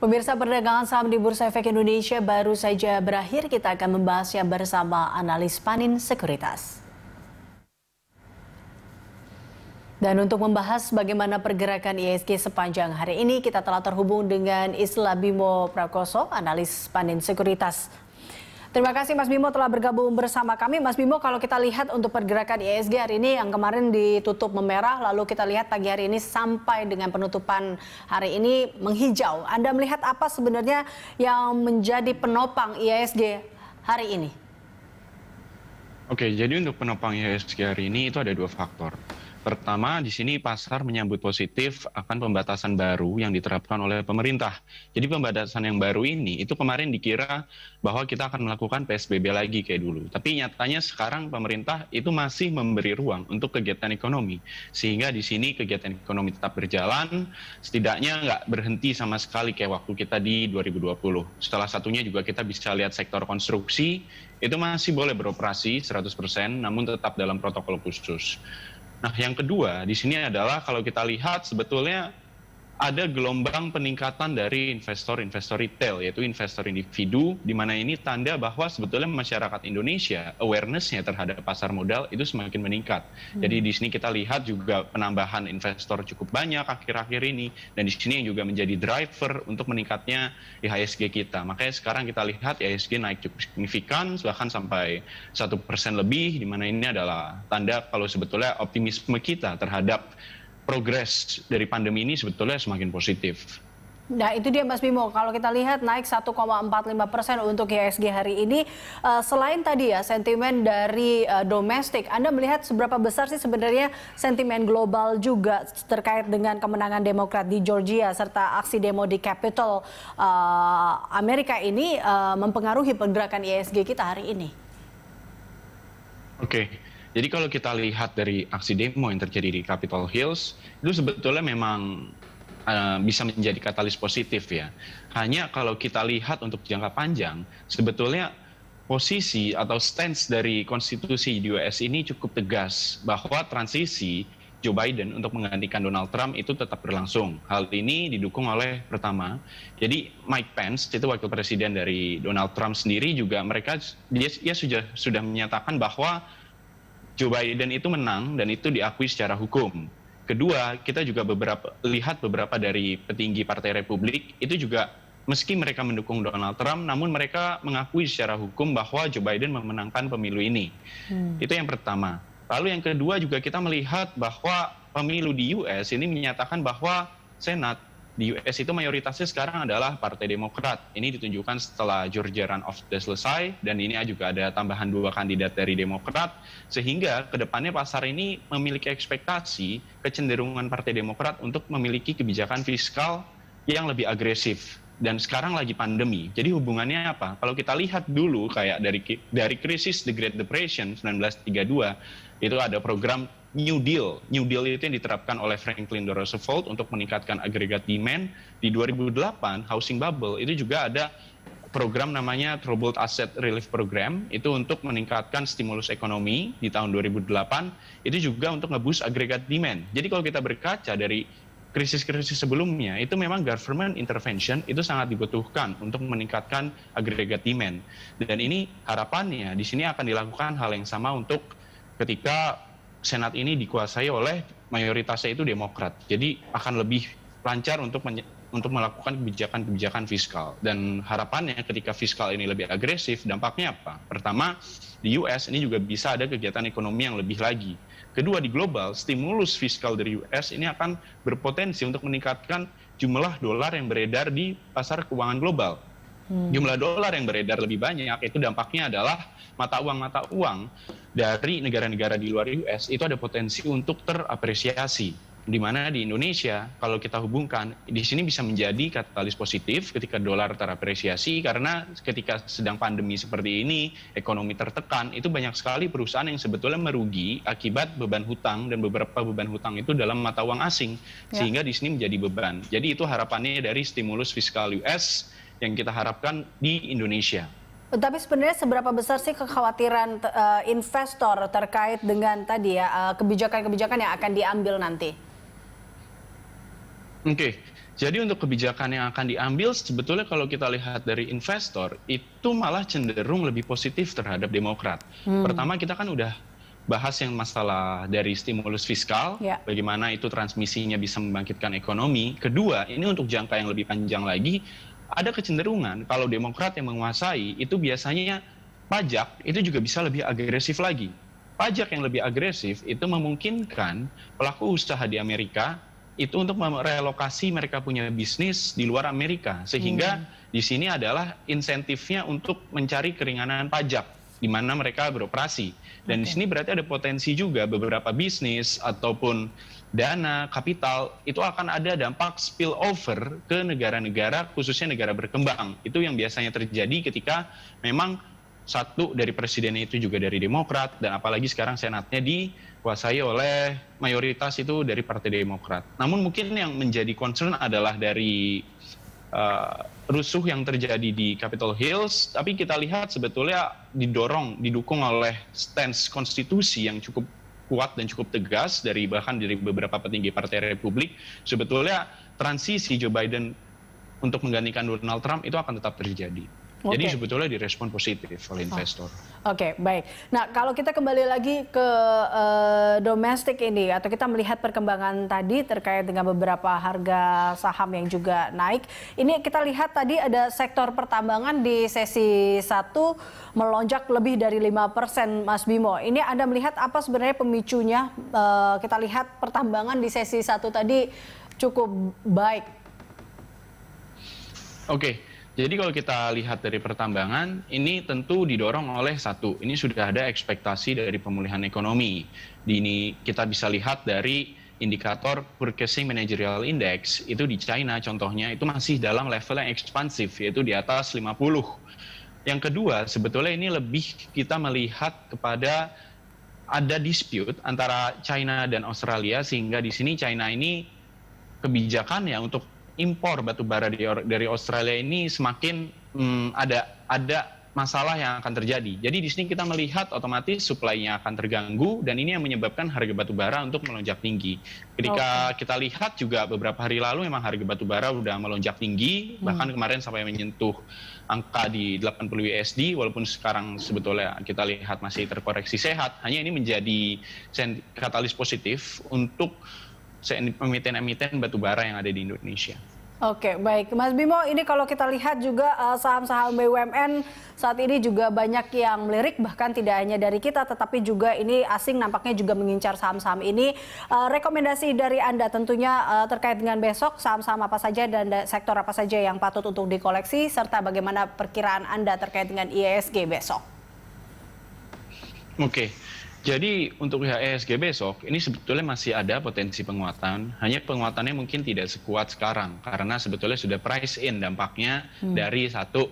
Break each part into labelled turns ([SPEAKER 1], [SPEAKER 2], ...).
[SPEAKER 1] Pemirsa perdagangan saham di Bursa Efek Indonesia baru saja berakhir. Kita akan membahasnya bersama analis Panin Sekuritas. Dan untuk membahas bagaimana pergerakan ISG sepanjang hari ini, kita telah terhubung dengan Isla Bimo Prakoso, analis Panin Sekuritas. Terima kasih Mas Bimo telah bergabung bersama kami. Mas Bimo, kalau kita lihat untuk pergerakan ISG hari ini yang kemarin ditutup memerah, lalu kita lihat pagi hari ini sampai dengan penutupan hari ini menghijau. Anda melihat apa sebenarnya yang menjadi penopang ISG hari ini?
[SPEAKER 2] Oke, jadi untuk penopang ISG hari ini itu ada dua faktor. Pertama, di sini pasar menyambut positif akan pembatasan baru yang diterapkan oleh pemerintah. Jadi pembatasan yang baru ini itu kemarin dikira bahwa kita akan melakukan PSBB lagi kayak dulu. Tapi nyatanya sekarang pemerintah itu masih memberi ruang untuk kegiatan ekonomi. Sehingga di sini kegiatan ekonomi tetap berjalan, setidaknya nggak berhenti sama sekali kayak waktu kita di 2020. Setelah satunya juga kita bisa lihat sektor konstruksi, itu masih boleh beroperasi 100%, namun tetap dalam protokol khusus. Nah, yang kedua di sini adalah kalau kita lihat sebetulnya ada gelombang peningkatan dari investor-investor retail, yaitu investor individu, di mana ini tanda bahwa sebetulnya masyarakat Indonesia awarenessnya terhadap pasar modal itu semakin meningkat. Hmm. Jadi di sini kita lihat juga penambahan investor cukup banyak akhir-akhir ini, dan di sini yang juga menjadi driver untuk meningkatnya IHSG kita. Makanya sekarang kita lihat IHSG naik cukup signifikan, bahkan sampai satu persen lebih, di mana ini adalah tanda kalau sebetulnya optimisme kita terhadap progres dari pandemi ini sebetulnya semakin positif.
[SPEAKER 1] Nah itu dia Mas Bimo, kalau kita lihat naik 1,45 persen untuk IHSG hari ini. Eh, selain tadi ya sentimen dari eh, domestik, Anda melihat seberapa besar sih sebenarnya sentimen global juga terkait dengan kemenangan Demokrat di Georgia serta aksi demo di Capitol eh, Amerika ini mempengaruhi pergerakan IHSG kita hari ini?
[SPEAKER 2] Oke. Okay. Jadi kalau kita lihat dari aksi demo yang terjadi di Capitol Hills, itu sebetulnya memang uh, bisa menjadi katalis positif ya. Hanya kalau kita lihat untuk jangka panjang, sebetulnya posisi atau stance dari konstitusi di US ini cukup tegas bahwa transisi Joe Biden untuk menggantikan Donald Trump itu tetap berlangsung. Hal ini didukung oleh pertama, jadi Mike Pence itu wakil presiden dari Donald Trump sendiri juga mereka dia, dia sudah sudah menyatakan bahwa Joe Biden itu menang dan itu diakui secara hukum. Kedua, kita juga beberapa lihat beberapa dari petinggi Partai Republik itu juga meski mereka mendukung Donald Trump, namun mereka mengakui secara hukum bahwa Joe Biden memenangkan pemilu ini. Hmm. Itu yang pertama. Lalu yang kedua juga kita melihat bahwa pemilu di US ini menyatakan bahwa Senat di US itu mayoritasnya sekarang adalah Partai Demokrat. Ini ditunjukkan setelah Georgia runoff sudah selesai dan ini juga ada tambahan dua kandidat dari Demokrat sehingga kedepannya pasar ini memiliki ekspektasi kecenderungan Partai Demokrat untuk memiliki kebijakan fiskal yang lebih agresif dan sekarang lagi pandemi. Jadi hubungannya apa? Kalau kita lihat dulu kayak dari dari krisis the Great Depression 1932 itu ada program New Deal. New Deal itu yang diterapkan oleh Franklin D. Roosevelt untuk meningkatkan agregat demand. Di 2008, housing bubble itu juga ada program namanya Troubled Asset Relief Program itu untuk meningkatkan stimulus ekonomi di tahun 2008 itu juga untuk ngebus agregat demand. Jadi kalau kita berkaca dari krisis-krisis sebelumnya itu memang government intervention itu sangat dibutuhkan untuk meningkatkan agregat demand. Dan ini harapannya di sini akan dilakukan hal yang sama untuk ketika Senat ini dikuasai oleh mayoritasnya itu Demokrat. Jadi akan lebih lancar untuk untuk melakukan kebijakan-kebijakan fiskal. Dan harapannya ketika fiskal ini lebih agresif, dampaknya apa? Pertama, di US ini juga bisa ada kegiatan ekonomi yang lebih lagi. Kedua, di global, stimulus fiskal dari US ini akan berpotensi untuk meningkatkan jumlah dolar yang beredar di pasar keuangan global hmm. jumlah dolar yang beredar lebih banyak itu dampaknya adalah mata uang mata uang dari negara-negara di luar US itu ada potensi untuk terapresiasi di mana di Indonesia kalau kita hubungkan di sini bisa menjadi katalis positif ketika dolar terapresiasi karena ketika sedang pandemi seperti ini ekonomi tertekan itu banyak sekali perusahaan yang sebetulnya merugi akibat beban hutang dan beberapa beban hutang itu dalam mata uang asing ya. sehingga di sini menjadi beban. Jadi itu harapannya dari stimulus fiskal US yang kita harapkan di Indonesia.
[SPEAKER 1] Tapi sebenarnya seberapa besar sih kekhawatiran uh, investor terkait dengan tadi ya eh, kebijakan-kebijakan uh, yang akan diambil nanti?
[SPEAKER 2] Oke, okay. jadi untuk kebijakan yang akan diambil sebetulnya kalau kita lihat dari investor itu malah cenderung lebih positif terhadap Demokrat. Hmm. Pertama kita kan udah bahas yang masalah dari stimulus fiskal, ya. bagaimana itu transmisinya bisa membangkitkan ekonomi. Kedua, ini untuk jangka yang lebih panjang lagi ada kecenderungan kalau Demokrat yang menguasai itu biasanya pajak itu juga bisa lebih agresif lagi. Pajak yang lebih agresif itu memungkinkan pelaku usaha di Amerika itu untuk merelokasi mereka punya bisnis di luar Amerika sehingga hmm. di sini adalah insentifnya untuk mencari keringanan pajak di mana mereka beroperasi. Dan okay. di sini berarti ada potensi juga beberapa bisnis ataupun dana, kapital itu akan ada dampak spillover ke negara-negara khususnya negara berkembang. Itu yang biasanya terjadi ketika memang satu dari presiden itu juga dari Demokrat dan apalagi sekarang senatnya dikuasai oleh mayoritas itu dari Partai Demokrat. Namun mungkin yang menjadi concern adalah dari uh, rusuh yang terjadi di Capitol Hills, tapi kita lihat sebetulnya didorong, didukung oleh stance konstitusi yang cukup kuat dan cukup tegas dari bahkan dari beberapa petinggi Partai Republik, sebetulnya transisi Joe Biden untuk menggantikan Donald Trump itu akan tetap terjadi. Okay. Jadi sebetulnya direspon positif oleh investor. Oh.
[SPEAKER 1] Oke, okay, baik. Nah, kalau kita kembali lagi ke uh, domestik ini atau kita melihat perkembangan tadi terkait dengan beberapa harga saham yang juga naik. Ini kita lihat tadi ada sektor pertambangan di sesi 1 melonjak lebih dari 5% Mas Bimo. Ini Anda melihat apa sebenarnya pemicunya? Uh, kita lihat pertambangan di sesi 1 tadi cukup baik.
[SPEAKER 2] Oke. Okay jadi kalau kita lihat dari pertambangan, ini tentu didorong oleh satu, ini sudah ada ekspektasi dari pemulihan ekonomi. Di ini kita bisa lihat dari indikator Purchasing Managerial Index itu di China contohnya itu masih dalam level yang ekspansif yaitu di atas 50. Yang kedua, sebetulnya ini lebih kita melihat kepada ada dispute antara China dan Australia sehingga di sini China ini kebijakannya untuk impor batu bara dari Australia ini semakin hmm, ada ada masalah yang akan terjadi. Jadi di sini kita melihat otomatis suplainya akan terganggu dan ini yang menyebabkan harga batu bara untuk melonjak tinggi. Ketika okay. kita lihat juga beberapa hari lalu memang harga batu bara sudah melonjak tinggi, hmm. bahkan kemarin sampai menyentuh angka di 80 USD walaupun sekarang sebetulnya kita lihat masih terkoreksi sehat, hanya ini menjadi katalis positif untuk emiten-emiten batu bara yang ada di Indonesia.
[SPEAKER 1] Oke, baik. Mas Bimo, ini kalau kita lihat juga eh, saham-saham BUMN saat ini juga banyak yang melirik bahkan tidak hanya dari kita tetapi juga ini asing nampaknya juga mengincar saham-saham ini. Eh, rekomendasi dari Anda tentunya eh, terkait dengan besok saham-saham apa saja dan sektor apa saja yang patut untuk dikoleksi serta bagaimana perkiraan Anda terkait dengan ISG besok.
[SPEAKER 2] Oke. Okay. Jadi untuk IHSG besok ini sebetulnya masih ada potensi penguatan, hanya penguatannya mungkin tidak sekuat sekarang karena sebetulnya sudah price in dampaknya hmm. dari satu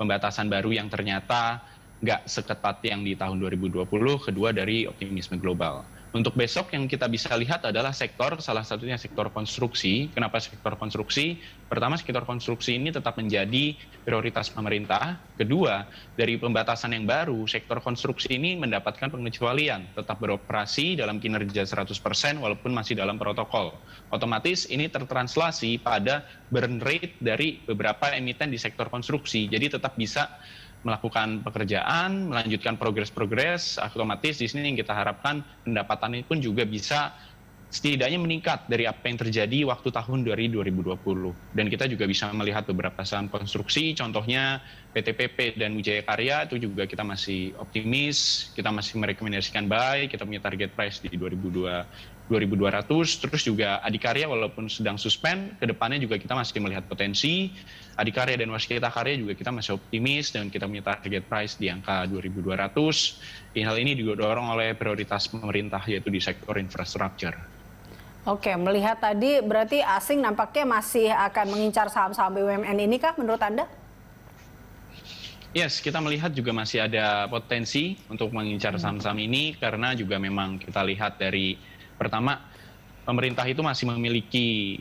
[SPEAKER 2] pembatasan baru yang ternyata nggak seketat yang di tahun 2020, kedua dari optimisme global. Untuk besok yang kita bisa lihat adalah sektor, salah satunya sektor konstruksi. Kenapa sektor konstruksi? Pertama, sektor konstruksi ini tetap menjadi prioritas pemerintah. Kedua, dari pembatasan yang baru, sektor konstruksi ini mendapatkan pengecualian, tetap beroperasi dalam kinerja 100% walaupun masih dalam protokol. Otomatis ini tertranslasi pada burn rate dari beberapa emiten di sektor konstruksi. Jadi tetap bisa melakukan pekerjaan, melanjutkan progres-progres, otomatis di sini yang kita harapkan pendapatannya pun juga bisa setidaknya meningkat dari apa yang terjadi waktu tahun dari 2020. Dan kita juga bisa melihat beberapa saham konstruksi, contohnya PTPP dan Wijaya Karya itu juga kita masih optimis, kita masih merekomendasikan baik, kita punya target price di 2022 2.200 terus juga Adikarya walaupun sedang suspend kedepannya juga kita masih melihat potensi Adikarya dan Waskita Karya juga kita masih optimis dan kita punya target price di angka 2.200 hal ini didorong oleh prioritas pemerintah yaitu di sektor infrastruktur
[SPEAKER 1] Oke, melihat tadi berarti asing nampaknya masih akan mengincar saham-saham BUMN ini kah menurut Anda?
[SPEAKER 2] Yes, kita melihat juga masih ada potensi untuk mengincar saham-saham ini karena juga memang kita lihat dari Pertama, pemerintah itu masih memiliki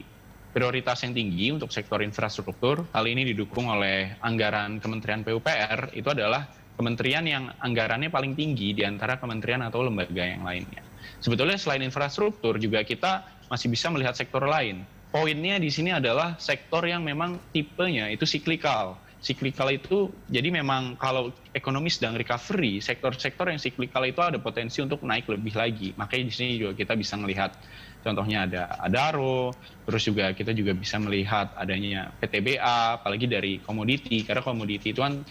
[SPEAKER 2] prioritas yang tinggi untuk sektor infrastruktur. Hal ini didukung oleh anggaran Kementerian PUPR, itu adalah kementerian yang anggarannya paling tinggi di antara kementerian atau lembaga yang lainnya. Sebetulnya selain infrastruktur juga kita masih bisa melihat sektor lain. Poinnya di sini adalah sektor yang memang tipenya itu siklikal. Cyclical itu jadi memang kalau ekonomi sedang recovery, sektor-sektor yang cyclical itu ada potensi untuk naik lebih lagi. Makanya di sini juga kita bisa melihat contohnya ada Adaro, terus juga kita juga bisa melihat adanya PTBA, apalagi dari komoditi, karena komoditi itu kan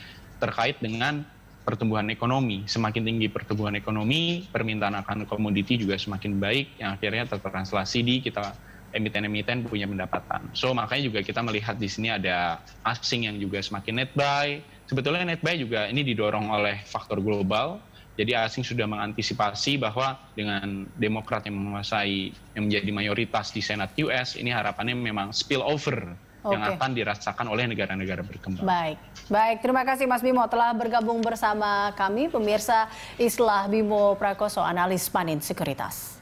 [SPEAKER 2] terkait dengan pertumbuhan ekonomi. Semakin tinggi pertumbuhan ekonomi, permintaan akan komoditi juga semakin baik, yang akhirnya tertranslasi di kita emiten-emiten punya pendapatan. So makanya juga kita melihat di sini ada asing yang juga semakin net buy. Sebetulnya net buy juga ini didorong oleh faktor global. Jadi asing sudah mengantisipasi bahwa dengan Demokrat yang menguasai yang menjadi mayoritas di Senat US ini harapannya memang spill over okay. yang akan dirasakan oleh negara-negara berkembang.
[SPEAKER 1] Baik, baik. Terima kasih Mas Bimo telah bergabung bersama kami, pemirsa Islah Bimo Prakoso, analis Panin Sekuritas.